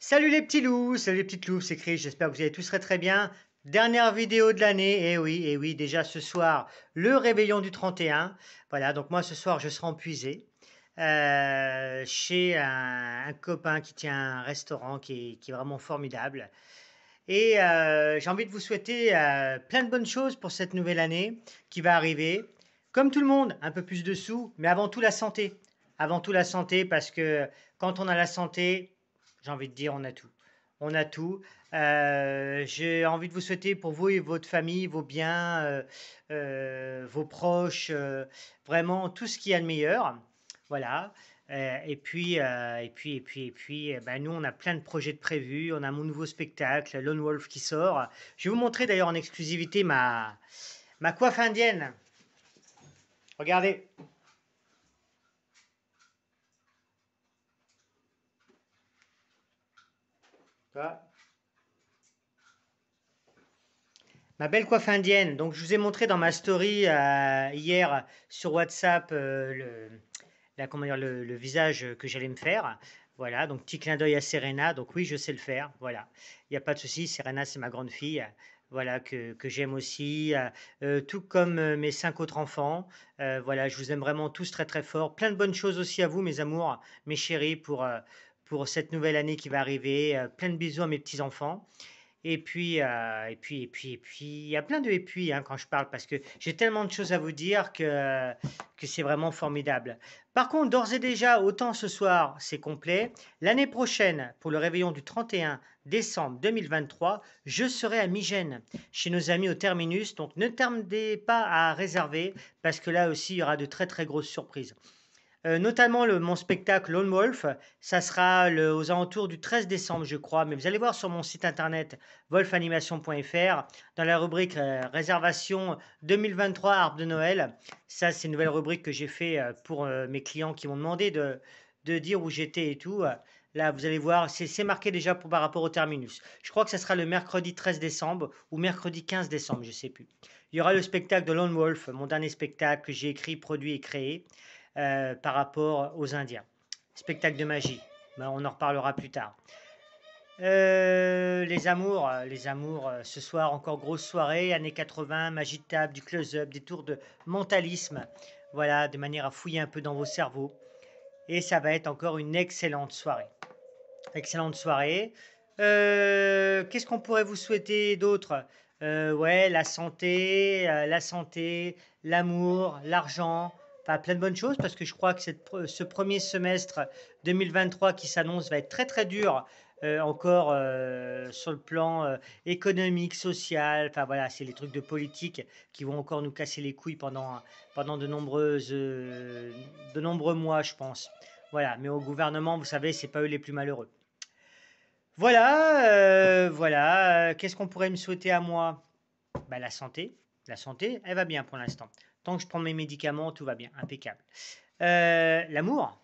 Salut les petits loups, salut les petites loups, c'est Chris, j'espère que vous allez tous très très bien. Dernière vidéo de l'année, et eh oui, et eh oui, déjà ce soir, le réveillon du 31. Voilà, donc moi ce soir je serai empuisé euh, chez un, copain qui tient un restaurant qui est, vraiment formidable. Et euh, j'ai envie de vous souhaiter euh, plein de bonnes choses pour cette nouvelle année qui va arriver. Comme tout le monde, un peu plus de sous, mais avant tout la santé. Avant tout la santé, parce que quand on a la santé, j'ai envie de dire, on a tout. On a tout. Euh, j'ai envie de vous souhaiter pour vous et votre famille, vos biens, euh, euh, vos proches, vraiment tout ce qui y a de meilleur. Voilà. et puis, et puis, et puis, et eh puis, ben nous, on a plein de projets de prévus. On a mon nouveau spectacle, Lone Wolf, qui sort. Je vais vous montrer d'ailleurs en exclusivité ma, ma coiffe indienne. Regardez. Ma belle coiffe indienne. Donc, je vous ai montré dans ma story euh, hier sur WhatsApp euh, le, la, comment le, visage que j'allais me faire. Voilà, donc petit clin d'œil à Serena. Donc, oui, je sais le faire. Voilà, il n'y a pas de souci. Serena, c'est ma grande fille. Voilà, que, j'aime aussi, euh, tout comme mes cinq autres enfants. voilà, je vous aime vraiment tous très très fort. Plein de bonnes choses aussi à vous, mes amours, mes chéris, pour, pour cette nouvelle année qui va arriver. Euh, plein de bisous à mes petits-enfants. Et puis, euh, et puis, et puis, et puis, il y a plein de et puis hein, quand je parle parce que j'ai tellement de choses à vous dire que, que c'est vraiment formidable. Par contre, d'ores et déjà, autant ce soir, c'est complet. L'année prochaine, pour le réveillon du 31 décembre 2023, je serai à Migène, chez nos amis au Terminus. Donc ne tardez pas à réserver parce que là aussi, il y aura de très très grosses surprises. Euh, notamment mon spectacle Lone Wolf. Ça sera aux alentours du 13 décembre, je crois. Mais vous allez voir sur mon site internet wolfanimation.fr dans la rubrique euh, réservation 2023 arbre de Noël. Ça, c'est une nouvelle rubrique que j'ai fait euh, pour mes clients qui m'ont demandé de, dire où j'étais et tout. Là, vous allez voir, c'est marqué déjà par rapport au terminus. Je crois que ça sera le mercredi 13 décembre ou mercredi 15 décembre, je sais plus. Il y aura le spectacle de Lone Wolf, mon dernier spectacle que j'ai écrit, produit et créé. Euh, par rapport aux Indiens. Spectacle de magie, ben, on en reparlera plus tard. Euh, les amours, les amours, euh, ce soir encore grosse soirée, années 80, magie de table, du close-up, des tours de mentalisme, voilà, de manière à fouiller un peu dans vos cerveaux. Et ça va être encore une excellente soirée. Excellente soirée. Qu'est-ce qu'on pourrait vous souhaiter d'autre Ouais, la santé, la santé, l'amour, l'argent, plein de bonnes choses parce que je crois que cette, ce premier semestre 2023 qui s'annonce va être très très dur euh, encore euh, sur le plan euh, économique, social. Enfin voilà, c'est les trucs de politique qui vont encore nous casser les couilles pendant, pendant de, nombreuses, de nombreux mois, je pense. Voilà, mais au gouvernement, vous savez, c'est pas eux les plus malheureux. Voilà, voilà. Qu'est-ce qu'on pourrait me souhaiter à moi bah, La santé. La santé, elle va bien pour l'instant. Tant que je prends mes médicaments, tout va bien, impeccable. Euh, l'amour,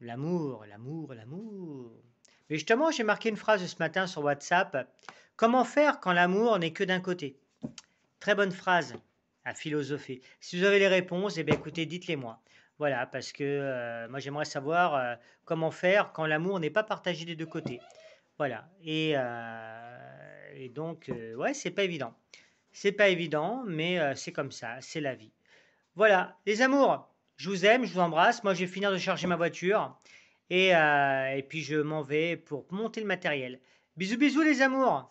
l'amour, l'amour, l'amour. Mais justement, j'ai marqué une phrase ce matin sur WhatsApp. Comment faire quand l'amour n'est que d'un côté Très bonne phrase à philosopher. Si vous avez les réponses, eh bien, écoutez, dites-les moi. Voilà, parce que euh, moi j'aimerais savoir euh, comment faire quand l'amour n'est pas partagé des deux côtés. Voilà. Et, et donc, ouais, c'est pas évident. C'est pas évident, mais c'est comme ça, c'est la vie. Voilà, les amours, je vous aime, je vous embrasse. Moi, je vais finir de charger ma voiture. Et, euh, et puis, je m'en vais pour monter le matériel. Bisous, bisous, les amours.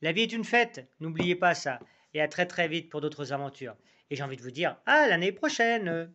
La vie est une fête, n'oubliez pas ça. Et à très, très vite pour d'autres aventures. Et j'ai envie de vous dire à l'année prochaine.